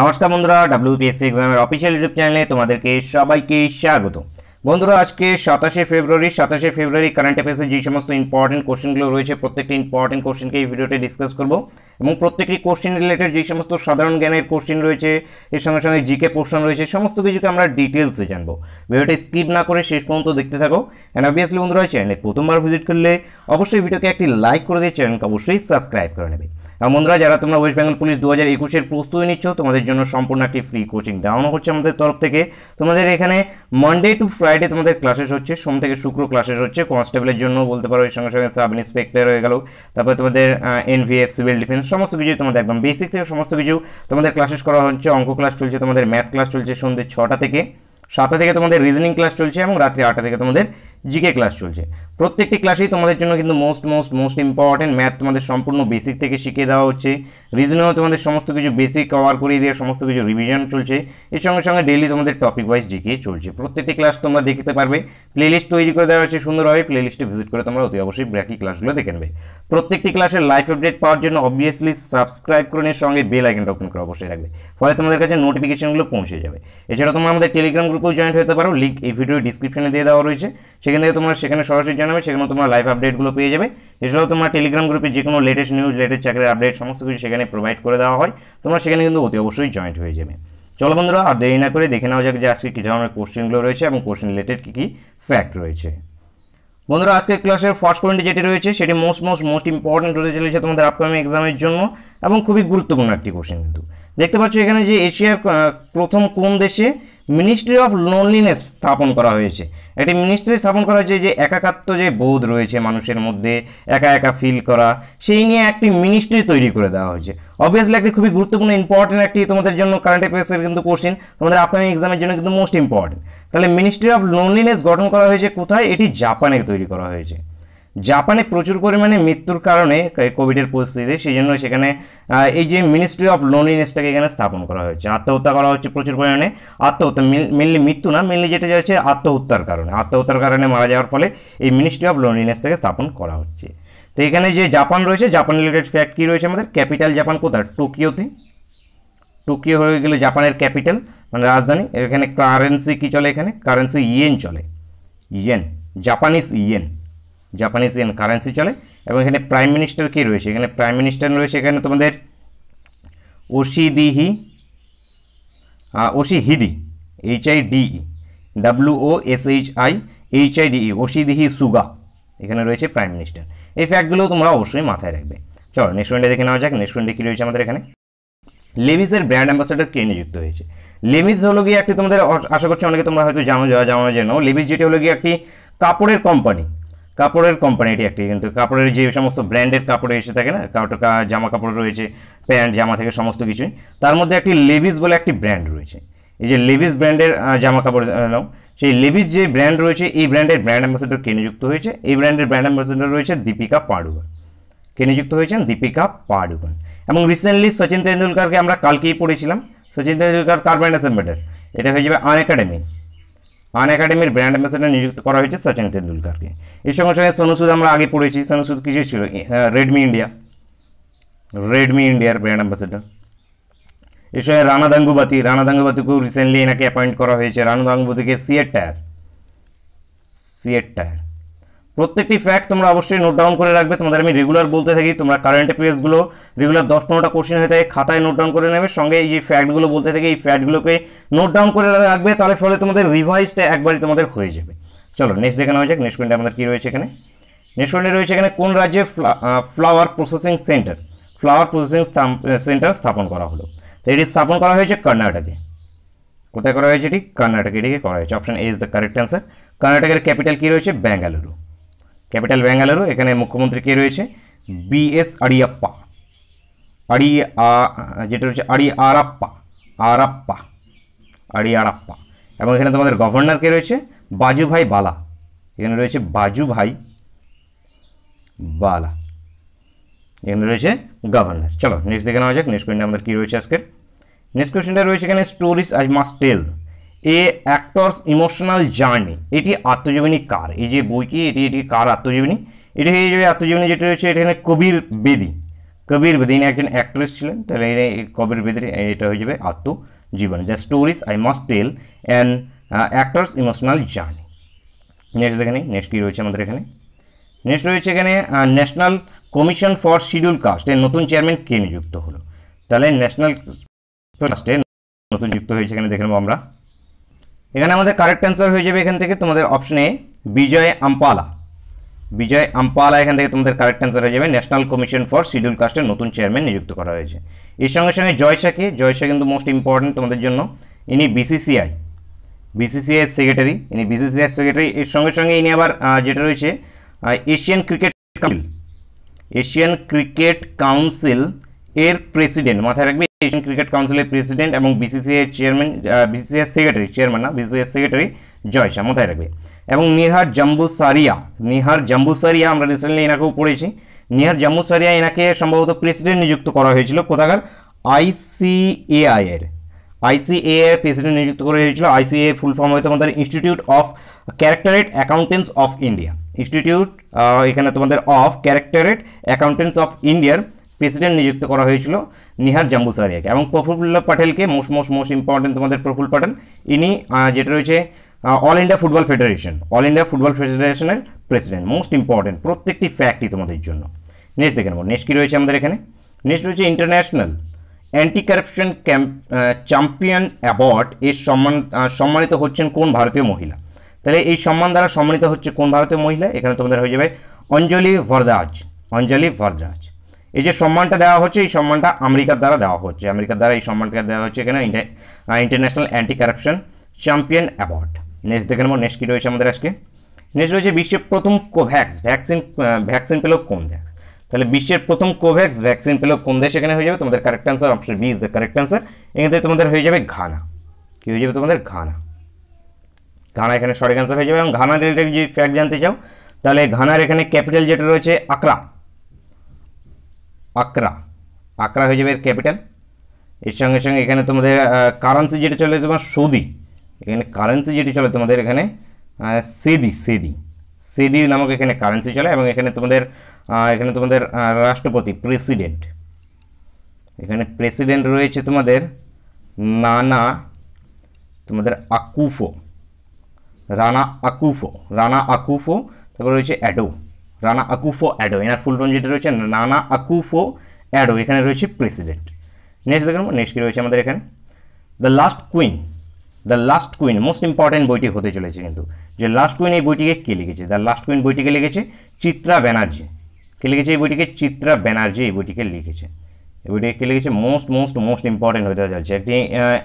নমস্কার বন্ধুরা ডাব্লিউপিএসসি এক্সামের অফিসিয়াল ইউটিউব চ্যানেলে তোমাদেরকে সবাইকে স্বাগত বন্ধুরা আজকে সাতাশে ফেব্রুয়ারি সাতাশে ফেব্রুয়ারি কারেন্ট অ্যাফেয়ার্সের যে সমস্ত ইম্পর্টেন্ট কোশ্চেনগুলো রয়েছে প্রত্যেকটি ইম্পর্টেন্ট কোশ্চেনকে এই ভিডিওতে ডিসকাস করব এবং প্রত্যেকটি কোশ্চেন রিলেটেড যে সমস্ত সাধারণ জ্ঞানের কোশ্চেন রয়েছে এর সঙ্গে সঙ্গে জিকে পোর্শন রয়েছে সমস্ত কিছুকে আমরা ডিটেলসে জানবো ভিডিওটা স্কিপ না করে শেষ পর্যন্ত দেখতে থাকো অ্যান্ড অবভিয়াসলি বন্ধুরা চ্যানেলে প্রথমবার ভিজিট করলে অবশ্যই ভিডিওকে একটি লাইক করে দিয়ে চ্যানেলকে অবশ্যই সাবস্ক্রাইব করে নেবে বন্ধুরা যারা তোমরা ওয়েস্ট বেঙ্গল পুলিশ দু হাজার একুশের প্রস্তুতি নিচ্ছ তোমাদের জন্য সম্পূর্ণ একটি ফ্রি কোচিং দেওয়ানো হচ্ছে আমাদের তরফ থেকে তোমাদের এখানে মানডে টু ফ্রাইডে তোমাদের ক্লাসেস হচ্ছে সোম থেকে শুক্র ক্লাসেস হচ্ছে কনস্টেবলের জন্য বলতে পারো ওই সঙ্গে সঙ্গে সাব ইন্সপেক্টর হয়ে গেল তারপরে তোমাদের এনভিএফ সিভিল ডিফেন্স সমস্ত কিছু তোমাদের একদম বেসিক থেকে সমস্ত কিছু তোমাদের ক্লাসেস করা হচ্ছে অঙ্ক ক্লাস চলছে তোমাদের ম্যাথ ক্লাস চলছে সন্ধ্যে ছটা থেকে সাতটা থেকে তোমাদের রিজনিং ক্লাস চলছে এবং রাত্রি আটটা থেকে তোমাদের জিকে ক্লাস চলছে প্রত্যেকটি ক্লাসেই তোমাদের জন্য কিন্তু most most most important math তোমাদের সম্পূর্ণ বেসিক থেকে শিখিয়ে দেওয়া হচ্ছে রিজনেও তোমাদের সমস্ত কিছু বেসিক কভার করিয়ে দিয়ে সমস্ত কিছু রিভিশন চলছে এর সঙ্গে সঙ্গে ডেলি তোমাদের টপিক ওয়াইজ জিকে চলছে প্রত্যেকটি ক্লাস তোমরা দেখতে পারবে লিস্ট তৈরি করে দেওয়া হয়েছে সুন্দরভাবে প্লেলিস্টে ভিজিট করে তোমরা অতি অবশ্যই বাকি ক্লাসগুলো দেখে নেবে প্রত্যেকটি ক্লাসের লাইফ আপডেট পাওয়ার জন্য অবভিয়াসলি সাবস্ক্রাইব করে নিয়ে সঙ্গে বেল আইকনটা ওপেন করে অবশ্যই রাখবে ফলে তোমাদের কাছে নোটিফিকেশনগুলো পৌঁছে যাবে এছাড়া তোমরা আমাদের টেলিগ্রাম গ্রুপেও জয়েন্ট হতে পারো লিঙ্ক এই ভিডিও ডিসক্রিপশনে দিয়ে দেওয়া রয়েছে সেখান থেকে তোমরা সেখানে সরাসরি জানাবে সেখানে তোমরা লাইভ আপডেটগুলো পেয়ে যাবে এছাড়াও তোমরা টেলিগ্রাম গ্রুপে যে কোনো লেটেস্ট নিউজ লেটেস্ট চাকরির আপডেট সমস্ত কিছু সেখানে প্রোভাইড করে দেওয়া হয় তোমরা সেখানে কিন্তু অতি অবশ্যই জয়েন্ট হয়ে যাবে চলো বন্ধুরা আর দেরি না করে দেখে নেওয়া যাক যে আজকে কী ধরনের কোশ্চেনগুলো রয়েছে এবং কোশ্চেন রিলেটেড কী কী ফ্যাক্ট রয়েছে বন্ধুরা আজকের ক্লাসের ফার্স্ট পয়েন্ট যেটি রয়েছে সেটি মোস্ট মোস্ট মোস্ট ইম্পর্ট্যান্ট হতে চলেছে তোমাদের আপকামিং এক্সামের জন্য এবং খুবই গুরুত্বপূর্ণ একটি কোশ্চেন কিন্তু দেখতে পাচ্ছ এখানে যে এশিয়ার প্রথম কোন দেশে মিনিস্ট্রি অফ লোনলিনেস স্থাপন করা হয়েছে একটি মিনিস্ট্রি স্থাপন করা হয়েছে যে একাকাত্ম যে বোধ রয়েছে মানুষের মধ্যে একা একা ফিল করা সেই নিয়ে একটি মিনিস্ট্রি তৈরি করে দেওয়া হয়েছে অবভিয়াসলি একটি খুবই গুরুত্বপূর্ণ ইম্পর্টেন্ট একটি তোমাদের জন্য কারেন্ট অ্যাফেয়ার্সের কিন্তু কোশ্চেন তোমাদের আপকামিং এক্সামের জন্য কিন্তু মোস্ট ইম্পর্টেন্ট তাহলে মিনিস্ট্রি অফ লোনলিনেস গঠন করা হয়েছে কোথায় এটি জাপানে তৈরি করা হয়েছে জাপানে প্রচুর পরিমাণে মৃত্যুর কারণে কোভিডের পরিস্থিতিতে সেই জন্য সেখানে এই যে মিনিস্ট্রি অফ লোনলিনেসটাকে এখানে স্থাপন করা হয়েছে আত্মহত্যা করা হচ্ছে প্রচুর পরিমাণে আত্মহত্যা মেনলি মৃত্যু না মেনলি যেটা যাচ্ছে আত্মহত্যার কারণে আত্মহত্যার কারণে মারা যাওয়ার ফলে এই মিনিস্ট্রি অফ লোনলিনেসটাকে স্থাপন করা হচ্ছে তো এখানে যে জাপান রয়েছে জাপান রিলেটেড ফ্যাক্ট কী রয়েছে আমাদের ক্যাপিটাল জাপান কোথায় টোকিওতে টোকিও হয়ে গেলে জাপানের ক্যাপিটাল মানে রাজধানী এখানে কারেন্সি কী চলে এখানে কারেন্সি ইয়েন চলে yen Japanese yen Japanese yen currency চলে এবং এখানে প্রাইম মিনিস্টার কী রয়েছে এখানে প্রাইম মিনিস্টার রয়েছে এখানে তোমাদের Yoshihide Yoshihide H I D E W O S H I H I D E Yoshihide Suga এখানে রয়েছে প্রাইম মিনিস্টার এই ফ্যাক্টগুলো তোমরা অবশ্যই মাথায় রাখবে চলো নেক্সট রুন্ডে দেখে নেওয়া যাক নেক্সট রুন্ডে কী রয়েছে আমাদের এখানে লেভিসের ব্র্যান্ড অ্যাম্বাসাডার কে নিযুক্ত হয়েছে লেভিস হলো গিয়ে একটি তোমাদের আশা করছি অনেকে তোমরা হয়তো জানো যারা জানো জানো লেভিস যেটি হলো গিয়ে একটি কাপড়ের কোম্পানি কাপড়ের কোম্পানি এটি একটি কিন্তু কাপড়ের যে সমস্ত ব্র্যান্ডের কাপড় এসে থাকে না কাপড় জামা কাপড় রয়েছে প্যান্ট জামা থেকে সমস্ত কিছুই তার মধ্যে একটি লেভিস বলে একটি ব্র্যান্ড রয়েছে এই যে লেভিস ব্র্যান্ডের জামা কাপড় নাও সেই লেভিস যে ব্র্যান্ড রয়েছে এই ব্র্যান্ডের ব্র্যান্ড অ্যাম্বাসেডর কে নিযুক্ত হয়েছে এই ব্র্যান্ডের ব্র্যান্ড অ্যাম্বাসেডর রয়েছে দীপিকা পাড়ুয়া কে নিযুক্ত হয়েছেন দীপিকা পাড়ুকন এবং রিসেন্টলি সচিন তেন্ডুলকারকে আমরা কালকেই পড়েছিলাম সচিন তেন্ডুলকার কার ব্র্যান্ড অ্যাসেম্বেডার এটা হয়ে যাবে আন একাডেমি আন একাডেমির ব্র্যান্ড অ্যাম্বাসেডার নিযুক্ত করা হয়েছে সচিন তেন্ডুলকারকে এর সঙ্গে সঙ্গে সোনুসুদ আমরা আগে পড়েছি সোনুসুদ কিছু ছিল রেডমি ইন্ডিয়া রেডমি ইন্ডিয়ার ব্র্যান্ড অ্যাম্বাসেডার এর সঙ্গে রানা দাঙ্গুবাতি রানা দাঙ্গুবাতিকেও রিসেন্টলি এনাকে অ্যাপয়েন্ট করা হয়েছে রানা দাঙ্গুবাতিকে সিয়েট টায়ার সিয়েট টায়ার প্রত্যেকটি ফ্যাক্ট তোমরা অবশ্যই নোট ডাউন করে রাখবে তোমাদের আমি রেগুলার বলতে থাকি তোমরা কারেন্ট অ্যাফেয়ার্সগুলো রেগুলার দশ পনেরোটা কোশ্চেন হয়ে থাকে খাতায় নোট ডাউন করে নেবে সঙ্গে এই যে ফ্যাক্টগুলো বলতে থাকি এই ফ্যাক্টগুলোকে নোট ডাউন করে রাখবে তাহলে ফলে তোমাদের রিভাইজটা একবারই তোমাদের হয়ে যাবে চলো নেক্সট দেখানো হয়ে যাক নেক্সট কোয়েন্টে আমাদের কী রয়েছে এখানে নেক্সট কোয়েন্টে রয়েছে এখানে কোন রাজ্যে flower processing centre flower processing centre স্থাপন করা হলো তো এটি স্থাপন করা হয়েছে কর্ণাটকে কোথায় করা হয়েছে এটি কর্ণাটকে এটিকে করা হয়েছে option A is the correct answer কর্ণাটকের ক্যাপিটাল কী রয়েছে ব্যাঙ্গালুরু ক্যাপিটাল ব্যাঙ্গালুরু এখানে মুখ্যমন্ত্রী কে রয়েছে বি এস আড়িয়াপ্পা আড়ি যেটা রয়েছে আড়ি আরাপ্পা আরাপ্পা আড়ি আরাপ্পা এবং এখানে তোমাদের গভর্নর কে রয়েছে বাজুভাই বালা এখানে রয়েছে বাজুভাই বালা এখানে রয়েছে গভর্নর চলো নেক্সট দেখে নেওয়া যাক নেক্সট কোয়েশ্চেন আমাদের কী রয়েছে আজকের নেক্সট কোয়েশ্চেনটা রয়েছে এখানে stories I must tell a actor's emotional journey এটি আত্মজীবনী কার এই যে বইটি এটি এটি কার আত্মজীবনী এটি হয়ে যাবে আত্মজীবনী যেটি রয়েছে এখানে কবির বেদী কবির বেদী ইনি একজন অ্যাক্ট্রেস ছিলেন তাহলে কবির বেদীর এটা হয়ে যাবে আত্মজীবনী the stories I must tell and actor's emotional journey next এখানে নেক্সট কী রয়েছে আমাদের এখানে নেক্সট রয়েছে এখানে National Commission for Scheduled Caste এর নতুন চেয়ারম্যান কে নিযুক্ত হলো তাহলে ন্যাশনাল কাস্টে নতুন যুক্ত হয়েছে এখানে দেখে নেবো আমরা এখানে আমাদের কারেক্ট অ্যান্সার হয়ে যাবে এখান থেকে তোমাদের অপশনে বিজয় আম্পালা বিজয় আম্পালা এখান থেকে তোমাদের কারেক্ট অ্যান্সার হয়ে যাবে ন্যাশনাল কমিশন ফর শিডিউল কাস্টের নতুন চেয়ারম্যান নিযুক্ত করা হয়েছে এর সঙ্গে সঙ্গে জয়শাকে জয়শা কিন্তু মোস্ট ইম্পর্ট্যান্ট তোমাদের জন্য ইনি বিসিসিআই বিসিসিআই সেক্রেটারি ইনি বিসিসিআই সেক্রেটারি এর সঙ্গে সঙ্গে ইনি আবার যেটা রয়েছে Asian Cricket Council Asian Cricket Council এর প্রেসিডেন্ট মাথায় রাখবে এশিয়ান ক্রিকেট কাউন্সিলের প্রেসিডেন্ট এবং BCCI chairman BCCI secretary chairman না বিসিসিআই সেক্রেটারি জয় শাহ মাথায় রাখবে এবং নিহার জাম্বুসারিয়া নিহার জাম্বুসারিয়া আমরা রিসেন্টলি এনাকেও পড়েছি নিহার জাম্বুসারিয়া এনাকে সম্ভবত প্রেসিডেন্ট নিযুক্ত করা হয়েছিল কোথাকার আইসিএআই এর আইসিএ এর প্রেসিডেন্ট নিযুক্ত করা হয়েছিল আইসিএ ফুল ফর্ম হয় তোমাদের Institute of Chartered Accountants of India Institute এখানে তোমাদের অফ ক্যারেক্টারেট অ্যাকাউন্টেন্টস অফ ইন্ডিয়ার প্রেসিডেন্ট নিযুক্ত করা হয়েছিল নিহার জাম্বুসারিয়াকে এবং প্রফুল্লা পাটেলকে মোস্ট মোস্ট মোস্ট ইম্পর্টেন্ট তোমাদের প্রফুল পাটেল ইনি যেটা রয়েছে All India Football Federation All India Football ফেডারেশনের প্রেসিডেন্ট মোস্ট ইম্পর্টেন্ট প্রত্যেকটি ফ্যাক্টই তোমাদের জন্য নেক্সট দেখে নেব নেক্সট কী রয়েছে আমাদের এখানে নেক্সট রয়েছে International Anti Corruption camp champion award এর সম্মান সম্মানিত হচ্ছেন কোন ভারতীয় মহিলা তাহলে এই সম্মান দ্বারা সম্মানিত হচ্ছে কোন ভারতীয় মহিলা এখানে তোমাদের হয়ে যাবে অঞ্জলি ভরদাজ অঞ্জলি ভরদাজ এই যে সম্মানটা দেওয়া হচ্ছে এই সম্মানটা আমেরিকার দ্বারা দেওয়া হচ্ছে আমেরিকার দ্বারা এই সম্মানটা দেওয়া হচ্ছে এখানে International Anti Corruption Champion Award next দেখে নেবো নেক্সট কি রয়েছে আমাদের আজকে নেক্সট রয়েছে বিশ্বের প্রথম কোভ্যাক্স ভ্যাকসিন ভ্যাকসিন পেল কোন দেশ তাহলে বিশ্বের প্রথম কোভ্যাক্স ভ্যাকসিন পেল কোন দেশ এখানে হয়ে যাবে তোমাদের correct answer option B is the correct answer এখানে তোমাদের হয়ে যাবে ঘানা কী হয়ে যাবে তোমাদের ঘানা ঘানা এখানে সঠিক অ্যান্সার হয়ে যাবে এবং ঘানা রিলেটেড যদি ফ্যাক্ট জানতে চাও তাহলে ঘানার এখানে ক্যাপিটাল যেটা রয়েছে আকরা আকরা আকরা হয়ে যাবে এর ক্যাপিটাল এর সঙ্গে সঙ্গে এখানে তোমাদের কারেন্সি যেটা চলে তোমার সৌদি এখানে কারেন্সি যেটি চলে তোমাদের এখানে সেদি সেদি সেদি নামক এখানে কারেন্সি চলে এবং এখানে তোমাদের এখানে তোমাদের রাষ্ট্রপতি প্রেসিডেন্ট এখানে প্রেসিডেন্ট রয়েছে তোমাদের নানা তোমাদের আকুফো রানা আকুফো রানা আকুফো তারপর রয়েছে অ্যাডো রানা আকুফো অ্যাডো এনার ফুল ফর্ম যেটা রয়েছে নানা আকুফো অ্যাডো এখানে রয়েছে প্রেসিডেন্ট নেক্সট দেখেন নেক্সট কী রয়েছে আমাদের এখানে the last queen the last queen most important বইটি হতে চলেছে কিন্তু যে লাস্ট কুইন এই বইটিকে কে লিখেছে দ্য লাস্ট কুইন বইটিকে লিখেছে চিত্রা ব্যানার্জি কে লিখেছে এই বইটিকে চিত্রা ব্যানার্জি এই বইটিকে লিখেছে এই বইটিকে কে লিখেছে মোস্ট মোস্ট মোস্ট ইম্পর্ট্যান্ট হতে যাচ্ছে একটি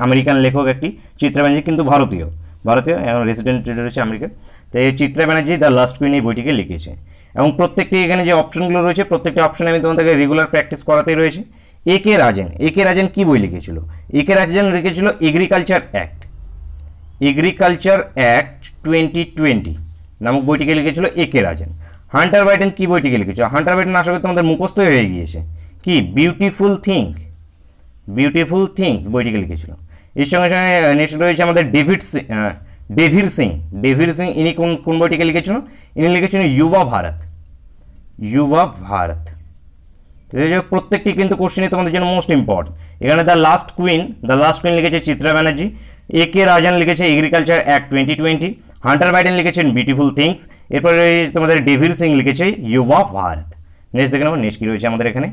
আমেরিকান লেখক একটি চিত্রা ব্যানার্জি কিন্তু ভারতীয় ভারতীয় এখন রেসিডেন্ট রয়েছে আমেরিকা তো এই Chitra Banerjee the last queen এই বইটিকে লিখেছে এবং প্রত্যেকটি এখানে যে অপশনগুলো রয়েছে প্রত্যেকটি অপশনে আমি তোমাদেরকে রেগুলার প্র্যাকটিস করাতেই রয়েছে এ কে রাজেন এ কে রাজেন কী বই লিখেছিল এ কে রাজেন লিখেছিল agriculture act agriculture act twenty twenty নামক বইটিকে লিখেছিল A K Rajan Hunter Biden কী বইটিকে লিখেছিল হান্টার বাইডেন আশা করি তোমাদের মুখস্থ হয়ে গিয়েছে কি বিউটিফুল থিঙ্ক বিউটিফুল থিংস বইটিকে লিখেছিল এর সঙ্গে সঙ্গে নেক্সট রয়েছে আমাদের ডেভিড ডেভির সিং ডেভির সিং ইনি কোন কোন বইটিকে লিখেছিল ইনি লিখেছিল ইউবা ভারত ইউবা ভারত প্রত্যেকটি কিন্তু কোশ্চেনই তোমাদের জন্য মোস্ট ইম্পর্টেন্ট এখানে the last queen the last queen লিখেছে চিত্রা ব্যানার্জি এ কে রাজান লিখেছে agriculture act twenty twenty Hunter Biden লিখেছেন বিউটিফুল থিংস এরপরে তোমাদের ডেভির সিং লিখেছে ইউবা ভারত নেক্সট দেখে নেবো নেক্সট কি রয়েছে আমাদের এখানে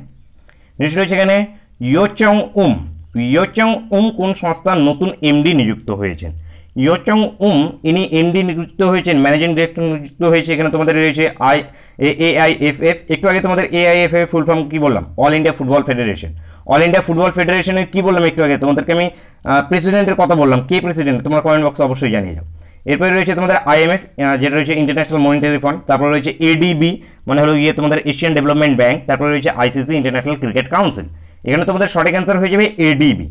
নেক্সট রয়েছে এখানে ইয়োচং উম ইয়োচং উম কোন সংস্থার নতুন এমডি নিযুক্ত হয়েছেন ইয়চং উম um, ইনি এমডি নিযুক্ত হয়েছেন ম্যানেজিং ডিরেক্টর নিযুক্ত হয়েছে এখানে তোমাদের রয়েছে আই এ এফ এফ একটু আগে তোমাদের এফ ফুল ফর্ম কী বললাম All India Football Federation All India Football ফেডারেশনের কী বললাম একটু আগে তোমাদেরকে আমি প্রেসিডেন্টের কথা বললাম কে প্রেসিডেন্ট তোমার কমেন্ট বক্স অবশ্যই জানিয়ে যাও এরপরে রয়েছে তোমাদের আইএমএফ যেটা রয়েছে ইন্টারন্যাশনাল মনিটারি ফান্ড তারপর রয়েছে এডিবি মানে হলো গিয়ে তোমাদের এশিয়ান ডেভেলপমেন্ট ব্যাংক তারপরে রয়েছে আইসিসি ইন্টারন্যাশনাল ক্রিকেট কাউন্সিল এখানে তোমাদের সঠিক অ্যান্সার হয়ে যাবে এডিবি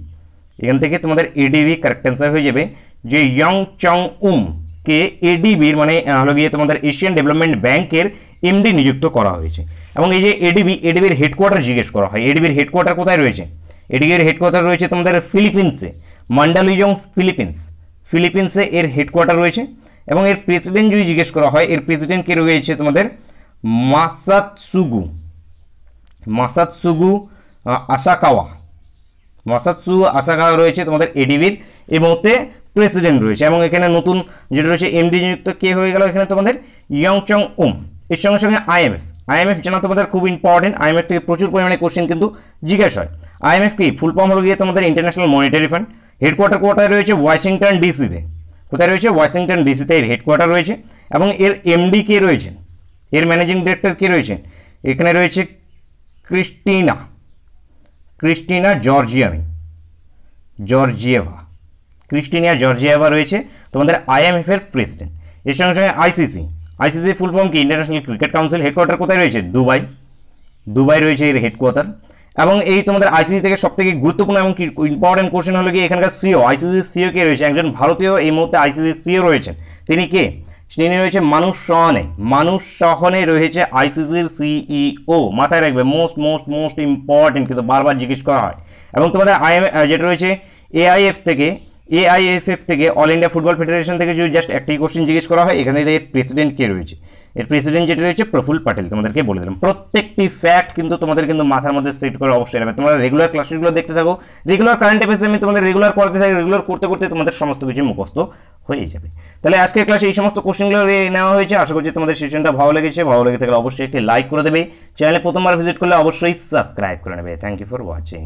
এখান থেকে তোমাদের এডিবি কারেক্ট অ্যান্সার হয়ে যাবে যে ইয়ং চং উম কে এডিবির মানে হলো গিয়ে তোমাদের এশিয়ান ডেভেলপমেন্ট ব্যাংকের এমডি নিযুক্ত করা হয়েছে এবং এই যে এডিবি এডিবির হেডকোয়ার্টার জিজ্ঞেস করা হয় এডিবির হেডকোয়ার্টার কোথায় রয়েছে এডিবির হেডকোয়ার্টার রয়েছে তোমাদের ফিলিপিন্সে মান্ডালুইজং ফিলিপিন্স ফিলিপিন্সে এর হেডকোয়ার্টার রয়েছে এবং এর প্রেসিডেন্ট যদি জিজ্ঞেস করা হয় এর প্রেসিডেন্ট কে রয়েছে তোমাদের মাসাতসুগু মাসাতসুগু আসাকাওয়া মাসাৎসু আসাগাওয়া রয়েছে তোমাদের এডিবির এই মুহূর্তে প্রেসিডেন্ট রয়েছে এবং এখানে নতুন যেটা রয়েছে এমডি নিযুক্ত কে হয়ে গেল এখানে তোমাদের ইয়ংচং ওম um। এর সঙ্গে সঙ্গে আইএমএফ আইএমএফ জানা তোমাদের খুব ইম্পর্টেন্ট আইএমএফ থেকে প্রচুর পরিমাণে কোশ্চেন কিন্তু জিজ্ঞেস হয় আইএমএফ কি ফুল ফর্ম হলো গিয়ে তোমাদের International Monetary Fund headquarter quarter রয়েছে ওয়াশিংটন ডিসিতে কোথায় রয়েছে ওয়াশিংটন ডিসিতে এর হেডকোয়ার্টার রয়েছে এবং এর এমডি কে রয়েছেন এর ম্যানেজিং ডিরেক্টর কে রয়েছেন এখানে রয়েছে ক্রিস্টিনা ক্রিস্টিনা জর্জিয়ামি জর্জিয়েভা ক্রিস্টিনিয়া জর্জিয়েভা রয়েছে তোমাদের আইএমএফের প্রেসিডেন্ট এর সঙ্গে সঙ্গে আইসিসি আইসিসি ফুল ফর্ম কি ইন্টারন্যাশনাল ক্রিকেট কাউন্সিল হেডকোয়ার্টার কোথায় রয়েছে দুবাই দুবাই রয়েছে এর হেডকোয়ার্টার এবং এই তোমাদের আইসিসি থেকে সবথেকে গুরুত্বপূর্ণ এবং ইম্পর্টেন্ট কোশ্চেন হলো কি এখানকার সিও আইসিসির সিও কে রয়েছে একজন ভারতীয় এই মুহূর্তে আইসিসির সিও রয়েছেন তিনি কে তিনি রয়েছে মানুষ সহনে মানুষ সহনে রয়েছে আইসিসির সিইও মাথায় রাখবে মোস্ট মোস্ট মোস্ট ইম্পর্টেন্ট কিন্তু বারবার জিজ্ঞেস করা হয় এবং তোমাদের আইএম যেটা রয়েছে এআইএফ থেকে এআইএফএফ থেকে অল ইন্ডিয়া ফুটবল ফেডারেশন থেকে যদি জাস্ট একটাই কোশ্চেন জিজ্ঞেস করা হয় এখানে এর প্রেসিডেন্ট কে রয়েছে এর প্রেসিডেন্ট যেটা রয়েছে প্রফুল পাটেল তোমাদেরকে বলে দিলাম প্রত্যেকটি ফ্যাক্ট কিন্তু তোমাদের কিন্তু মাথার মধ্যে সেট করে অবশ্যই রাখবে তোমরা রেগুলার ক্লাসগুলো দেখতে থাকো রেগুলার কারেন্ট অ্যাফেয়ার্স আমি তোমাদের রেগুলার করতে থাকি রেগুলার করতে করতে তোমাদের সমস্ত কিছু মুখস্থ হয়ে যাবে তাহলে আজকের ক্লাসে এই সমস্ত কোশ্চেনগুলো নেওয়া হয়েছে আশা করছি তোমাদের সেশনটা ভালো লেগেছে ভালো লেগে থাকলে অবশ্যই একটি লাইক করে দেবে চ্যানেলে প্রথমবার ভিজিট করলে অবশ্যই সাবস্ক্রাইব করে নেবে থ্যাংক ইউ ফর ওয়াচিং